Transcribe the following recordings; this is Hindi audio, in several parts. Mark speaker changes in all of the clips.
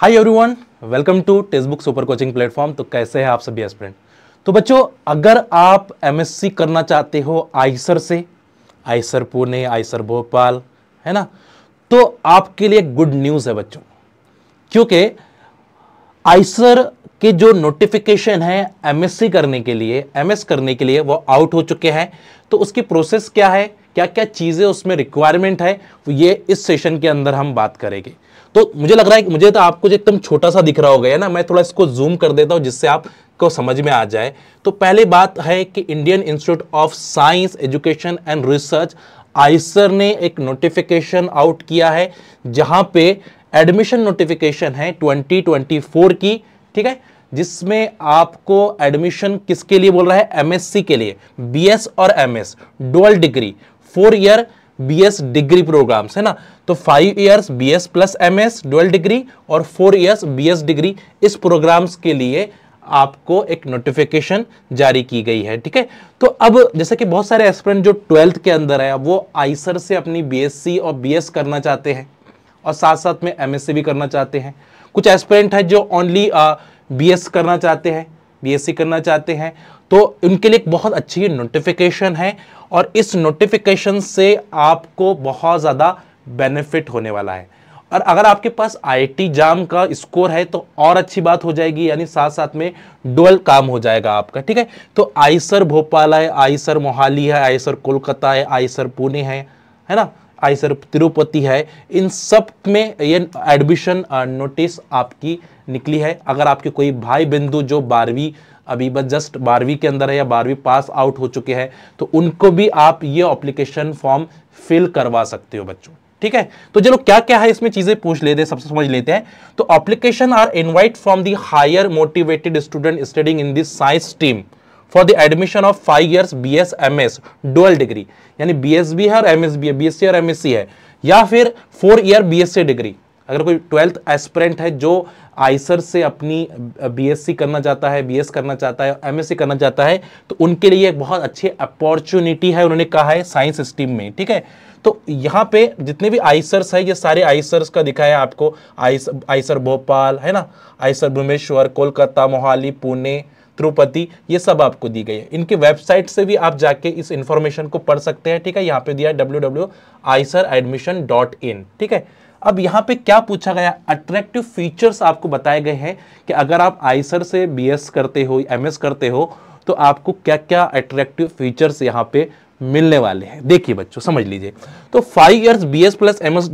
Speaker 1: hi everyone welcome to textbook super coaching platform तो कैसे हैं आप सभी एस्पिरेंट तो बच्चों अगर आप एमएससी करना चाहते हो आईसर से आईसर पुणे आईसर भोपाल है ना तो आपके लिए गुड न्यूज़ है बच्चों क्योंकि आईसर के जो नोटिफिकेशन है एमएससी करने के लिए एमएस करने के लिए वो आउट हो चुके हैं तो उसकी प्रोसेस क्या है क्या क्या चीज़ें उसमें रिक्वायरमेंट है ये इस सेशन के अंदर हम बात करेंगे तो मुझे लग रहा है कि मुझे तो आपको एकदम छोटा सा दिख रहा हो गया ना मैं थोड़ा इसको जूम कर देता हूँ जिससे आप को समझ में आ जाए तो पहले बात है कि Indian Institute of Science Education and Research IISER ने एक नोटिफिकेशन आउट किया है जहां पे एडमिशन नोटिफिकेशन है 2024 की ठीक है जिसमें आपको एडमिशन किसके लिए बोल रहा है एमएससी के लिए बीएस और MS dual degree four year BS degree programs है ना तो five years BS plus MS dual degree और फोर इयर्स बीएस डिग्री इस प्रोग्राम्स के लिए आपको एक नोटिफिकेशन जारी की गई है ठीक है तो अब जैसे कि बहुत सारे एस्पिरेंट जो ट्वेल्थ के अंदर है वो आईसर से अपनी सी और एस करना चाहते हैं और साथ साथ में सी भी करना चाहते हैं कुछ एस्पिरेंट है जो ओनली एस करना चाहते हैं बीएससी करना चाहते हैं तो उनके लिए एक बहुत अच्छी नोटिफिकेशन है और इस नोटिफिकेशन से आपको बहुत ज़्यादा बेनिफिट होने वाला है और अगर आपके पास आईटी जाम का स्कोर है तो और अच्छी बात हो जाएगी यानी साथ साथ में डुअल काम हो जाएगा आपका ठीक है तो आईसर भोपाल है आईसर मोहाली है आईसर कोलकाता है आईसर पुणे है है ना आई सर तिरुपति है इन सब में ये एडमिशन नोटिस आपकी निकली है अगर आपके कोई भाई बिंदु जो बारहवीं अभी बस जस्ट बारहवीं के अंदर है या बारहवीं पास आउट हो चुके हैं तो उनको भी आप ये अप्लीकेशन फॉर्म फिल करवा सकते हो बच्चों ठीक है तो चलो क्या क्या है इसमें चीजें पूछ लेते हैं सबसे समझ लेते हैं तो application are invited from the higher motivated student studying in this science stream for the admission of five years B S M S dual degree यानी बी एस बी है और एम एस बी है बी एस सी और एम एस सी है या फिर four year B S C degree अगर कोई ट्वेल्थ एस्परेंट है जो आइसर से अपनी बी एस सी करना चाहता है बी एस करना चाहता है एम एस सी करना चाहता है तो उनके लिए एक बहुत अच्छी अपॉर्चुनिटी है उन्होंने कहा है साइंस स्ट्रीम में ठीक है तो यहाँ पे जितने भी आइसर्स है ये सारे आइसर्स का दिखाया है आपको आइस आइसर भोपाल है ना आइसर भुवनेश्वर कोलकाता मोहाली पुणे त्रुपति ये सब आपको दी गई है इनके वेबसाइट से भी आप जाके इस इंफॉर्मेशन को पढ़ सकते हैं ठीक है यहाँ पे दिया W W IISER admission dot in ठीक है अब यहाँ पे क्या पूछा गया अट्रैक्टिव फीचर्स आपको बताए गए हैं कि अगर आप आईसर से बी करते हो एमएस करते हो तो आपको क्या क्या अट्रैक्टिव फीचर्स यहाँ पे मिलने वाले हैं देखिए बच्चों समझ लीजिए तो five years B S plus M S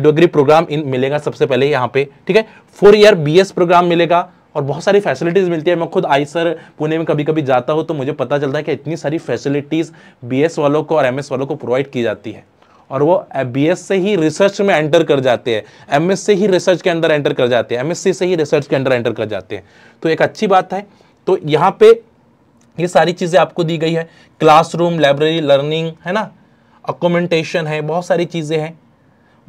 Speaker 1: degree program in मिलेगा सबसे पहले यहाँ पे ठीक है four year B S program मिलेगा और बहुत सारी फैसिलिटीज़ मिलती है मैं खुद आई सर पुणे में कभी कभी जाता हूँ तो मुझे पता चलता है कि इतनी सारी फैसिलिटीज़ बी वालों को और एम वालों को प्रोवाइड की जाती है और वो बी से ही रिसर्च में एंटर कर जाते हैं एम से ही रिसर्च के अंदर एंटर कर जाते हैं एम से ही रिसर्च के अंदर एंटर कर जाते हैं तो एक अच्छी बात है तो यहाँ पे ये सारी चीज़ें आपको दी गई है क्लासरूम लाइब्रेरी लर्निंग है ना अकोमेंटेशन है बहुत सारी चीज़ें हैं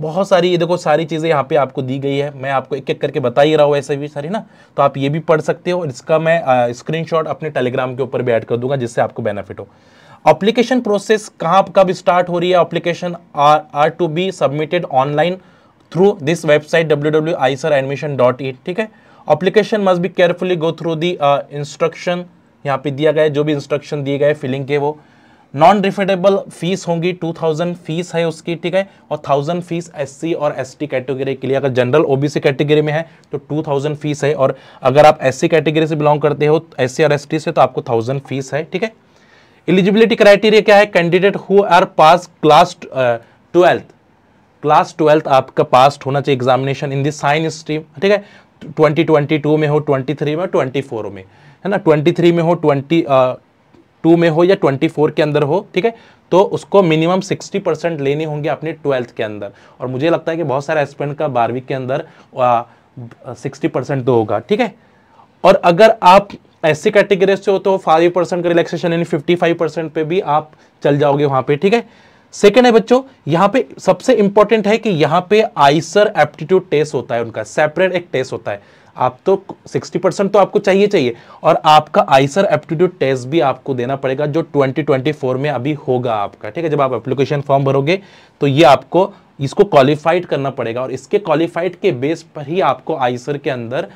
Speaker 1: बहुत सारी ये देखो सारी चीज़ें यहाँ पे आपको दी गई है मैं आपको एक एक करके बता ही रहा हूँ ऐसे भी सारी ना तो आप ये भी पढ़ सकते हो इसका मैं स्क्रीनशॉट अपने टेलीग्राम के ऊपर भी ऐड कर दूंगा जिससे आपको बेनिफिट हो अप्लीकेशन प्रोसेस कहाँ कब स्टार्ट हो रही है application are are to be submitted online through this website W W IISER admission dot in ठीक है application must be carefully go through the instruction यहाँ पे दिया गया जो भी इंस्ट्रक्शन दिए गए फिलिंग के वो नॉन रिफंडेबल फीस होंगी 2000 फीस है उसकी ठीक है और 1000 फीस एससी और एसटी कैटेगरी के लिए अगर जनरल ओबीसी कैटेगरी में है तो 2000 फीस है और अगर आप एससी कैटेगरी से बिलोंग करते हो एससी और एसटी से तो आपको 1000 फीस है ठीक है एलिजिबिलिटी क्राइटेरिया क्या है candidate who are pass class twelfth class twelfth आपका पास होना चाहिए examination in this science stream ठीक है टू में हो थ्री में फोर में है ना थ्री में हो ट्वेंटी टू में हो या ट्वेंटी फोर के अंदर हो ठीक है तो उसको मिनिमम सिक्सटी परसेंट लेने होंगे अपने ट्वेल्थ के अंदर और मुझे लगता है कि बहुत सारे एस्पेंट का बारहवीं के अंदर सिक्सटी परसेंट तो होगा ठीक है और अगर आप ऐसी कैटेगरी से हो तो फाइव परसेंट का रिलैक्सेशन यानी फिफ्टी फाइव परसेंट पर भी आप चल जाओगे वहाँ पर ठीक है सेकेंड है बच्चों यहाँ पे सबसे इंपॉर्टेंट है कि यहाँ पे आइसर एप्टीट्यूड टेस्ट होता है उनका सेपरेट एक टेस्ट होता है आप तो 60 परसेंट तो आपको चाहिए चाहिए और आपका आइसर एप्टीट्यूड टेस्ट भी आपको देना पड़ेगा जो 2024 में अभी होगा आपका ठीक है जब आप एप्लीकेशन फॉर्म भरोगे तो ये आपको इसको क्वालिफाइड करना पड़ेगा और इसके क्वालिफाइड के बेस पर ही आपको आइसर के अंदर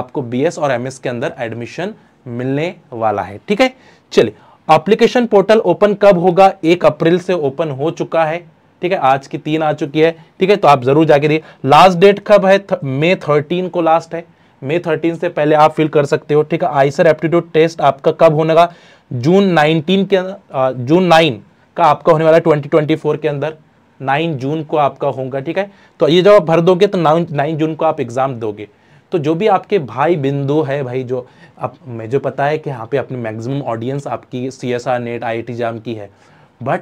Speaker 1: आपको बी और एम के अंदर एडमिशन मिलने वाला है ठीक है चलिए अप्लीकेशन पोर्टल ओपन कब होगा एक अप्रैल से ओपन हो चुका है ठीक है आज की तीन आ चुकी है ठीक है तो आप जरूर जाके दिए लास्ट डेट कब है मई मे थर्टीन को लास्ट है मे थर्टीन से पहले आप फिल कर सकते हो ठीक है आइसर एप्टीट्यूड टेस्ट आपका कब होने का जून नाइनटीन के जून नाइन का आपका होने वाला ट्वेंटी ट्वेंटी फोर के अंदर नाइन जून को आपका होगा ठीक है तो ये जब आप भर दोगे तो नाइन नाइन जून को आप एग्ज़ाम दोगे तो जो भी आपके भाई बिंदु है भाई जो आप मैं जो पता है कि यहाँ पे अपनी मैक्सिमम ऑडियंस आपकी C S R NET I JAM की है बट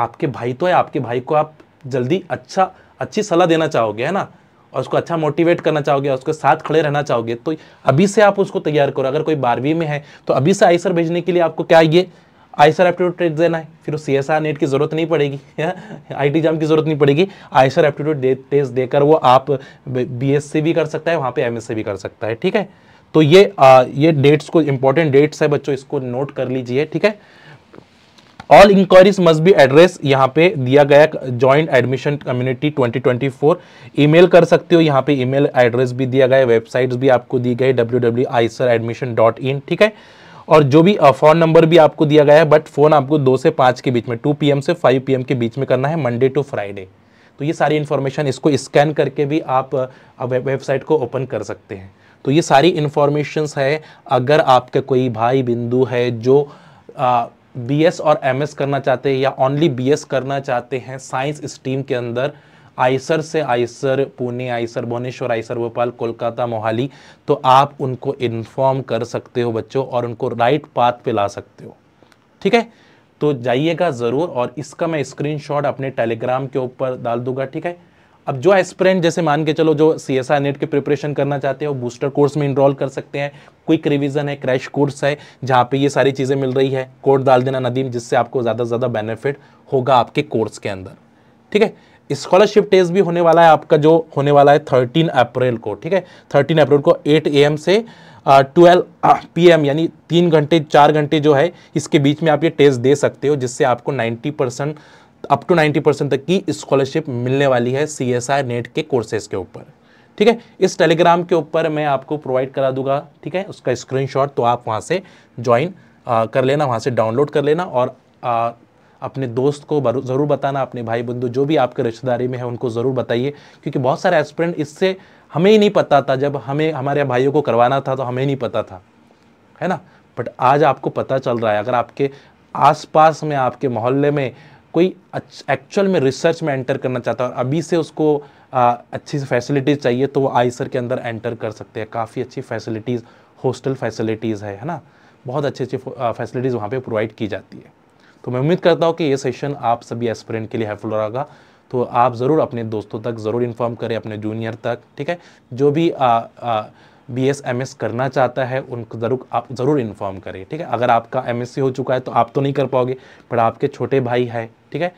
Speaker 1: आपके भाई तो है आपके भाई को आप जल्दी अच्छा अच्छी सलाह देना चाहोगे है ना और उसको अच्छा मोटिवेट करना चाहोगे उसके साथ खड़े रहना चाहोगे तो अभी से आप उसको तैयार करो अगर कोई बारहवीं में है तो अभी से आईसर भेजने के लिए आपको क्या ये आइसर एप्टीट्यूड टेस्ट देना है फिर सी एस आर नेट की ज़रूरत नहीं पड़ेगी आई टी जाम की ज़रूरत नहीं पड़ेगी आइसर एप्टीट्यूड टेस्ट देकर वो आप बी एस सी भी कर सकता है वहाँ पे एम एस सी भी कर सकता है ठीक है तो ये आ, ये डेट्स को इंपॉर्टेंट डेट्स है बच्चों इसको नोट कर लीजिए ठीक है all inquiries must be address यहाँ पे दिया गया ज्वाइंट एडमिशन कम्युनिटी 2024 मेल कर सकते हो यहाँ पे ईमेल एड्रेस भी दिया गया है वेबसाइट्स भी आपको दी गई डब्ल्यू ठीक है और जो भी फ़ोन नंबर भी आपको दिया गया है बट फ़ोन आपको दो से पाँच के बीच में टू पी से फाइव पी के बीच में करना है मंडे टू फ्राइडे तो ये सारी इन्फॉर्मेशन इसको स्कैन करके भी आप वेबसाइट को ओपन कर सकते हैं तो ये सारी इन्फॉर्मेशंस है अगर आपका कोई भाई बिंदु है जो आ, बीएस और एमएस करना चाहते हैं या ओनली बीएस करना चाहते हैं साइंस स्ट्रीम के अंदर आइसर से IISER Pune IISER Bhubaneswar IISER Bhopal Kolkata Mohali तो आप उनको इन्फॉर्म कर सकते हो बच्चों और उनको राइट पाथ पे ला सकते हो ठीक है तो जाइएगा ज़रूर और इसका मैं स्क्रीनशॉट अपने टेलीग्राम के ऊपर डाल दूंगा ठीक है अब जो एस्परेंट जैसे मान के चलो जो सी एस नेट के प्रिपरेशन करना चाहते हो बूस्टर कोर्स में इनरोल कर सकते हैं क्विक रिवीजन है क्रैश कोर्स है जहाँ पे ये सारी चीज़ें मिल रही है कोड डाल देना नदीम जिससे आपको ज़्यादा से ज़्यादा बेनिफिट होगा आपके कोर्स के अंदर ठीक है स्कॉलरशिप टेस्ट भी होने वाला है आपका जो होने वाला है थर्टीन अप्रैल को ठीक है थर्टीन अप्रैल को एट ए से ट्वेल्व पी एम यानी तीन घंटे चार घंटे जो है इसके बीच में आप ये टेस्ट दे सकते हो जिससे आपको ninety percent up to 90 percent तक की स्कॉलरशिप मिलने वाली है सी एस आई नेट के कोर्सेज के ऊपर ठीक है इस टेलीग्राम के ऊपर मैं आपको प्रोवाइड करा दूंगा ठीक है उसका स्क्रीनशॉट तो आप वहाँ से ज्वाइन कर लेना वहाँ से डाउनलोड कर लेना और आ, अपने दोस्त को ज़रूर बताना अपने भाई बंधु जो भी आपके रिश्तेदारी में है उनको ज़रूर बताइए क्योंकि बहुत सारे एस्पिरेंट इससे हमें ही नहीं पता था जब हमें हमारे भाइयों को करवाना था तो हमें नहीं पता था है ना बट आज आपको पता चल रहा है अगर आपके आसपास में आपके मोहल्ले में कोई एक्चुअल में रिसर्च में एंटर करना चाहता है और अभी से उसको आ, अच्छी फैसिलिटीज़ चाहिए तो वो आईसर के अंदर एंटर कर सकते हैं काफ़ी अच्छी फैसिलिटीज़ हॉस्टल फैसिलिटीज़ है है ना बहुत अच्छी अच्छी फैसिलिटीज़ वहाँ पे प्रोवाइड की जाती है तो मैं उम्मीद करता हूँ कि ये सेशन आप सभी एस्पिरेंट के लिए हेल्पफुल रहेगा तो आप ज़रूर अपने दोस्तों तक ज़रूर इन्फॉर्म करें अपने जूनियर तक ठीक है जो भी आ, आ, बी एस एम एस करना चाहता है उनको ज़रूर आप ज़रूर इन्फॉर्म करें ठीक है अगर आपका एम एस सी हो चुका है तो आप तो नहीं कर पाओगे पर आपके छोटे भाई हैं ठीक है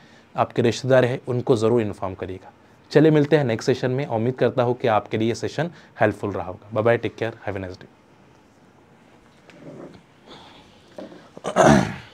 Speaker 1: आपके रिश्तेदार हैं उनको ज़रूर इन्फॉर्म करिएगा चले मिलते हैं नेक्स्ट सेशन में उम्मीद करता हूँ कि आपके लिए सेशन हेल्पफुल रहा होगा bye bye take care have a next day